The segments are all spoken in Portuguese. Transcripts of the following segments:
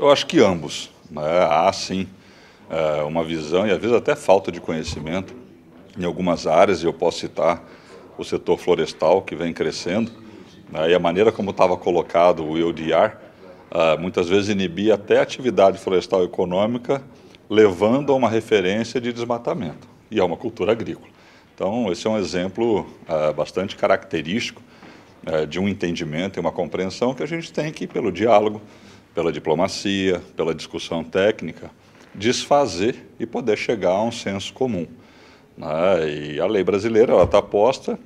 Eu acho que ambos. Né? Há sim eh, uma visão e às vezes até falta de conhecimento em algumas áreas, e eu posso citar o setor florestal que vem crescendo, né? e a maneira como estava colocado o EUDR, eh, muitas vezes inibia até a atividade florestal econômica, levando a uma referência de desmatamento, e a uma cultura agrícola. Então, esse é um exemplo eh, bastante característico de um entendimento e uma compreensão que a gente tem que, pelo diálogo, pela diplomacia, pela discussão técnica, desfazer e poder chegar a um senso comum. Né? E a lei brasileira está posta,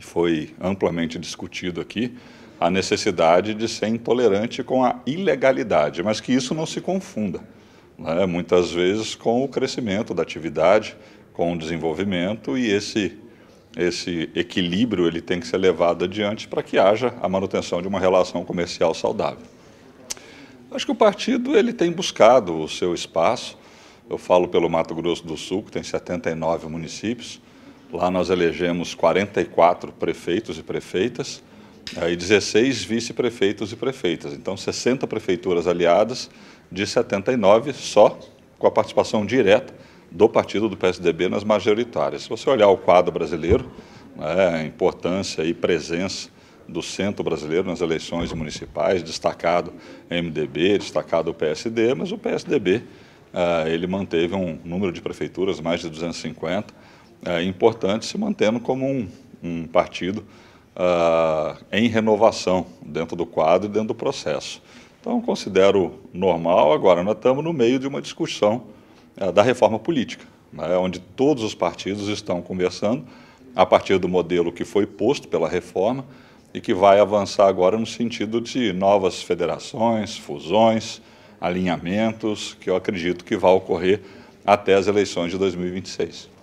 foi amplamente discutido aqui, a necessidade de ser intolerante com a ilegalidade, mas que isso não se confunda, né? muitas vezes com o crescimento da atividade, com o desenvolvimento e esse esse equilíbrio ele tem que ser levado adiante para que haja a manutenção de uma relação comercial saudável. Acho que o partido ele tem buscado o seu espaço. Eu falo pelo Mato Grosso do Sul, que tem 79 municípios. Lá nós elegemos 44 prefeitos e prefeitas né, e 16 vice-prefeitos e prefeitas. Então, 60 prefeituras aliadas de 79 só com a participação direta do partido do PSDB nas majoritárias. Se você olhar o quadro brasileiro, né, a importância e presença do centro brasileiro nas eleições municipais, destacado MDB, destacado o PSD, mas o PSDB ah, ele manteve um número de prefeituras, mais de 250, ah, importante, se mantendo como um, um partido ah, em renovação dentro do quadro e dentro do processo. Então, considero normal. Agora, nós estamos no meio de uma discussão da reforma política, né, onde todos os partidos estão conversando a partir do modelo que foi posto pela reforma e que vai avançar agora no sentido de novas federações, fusões, alinhamentos, que eu acredito que vai ocorrer até as eleições de 2026.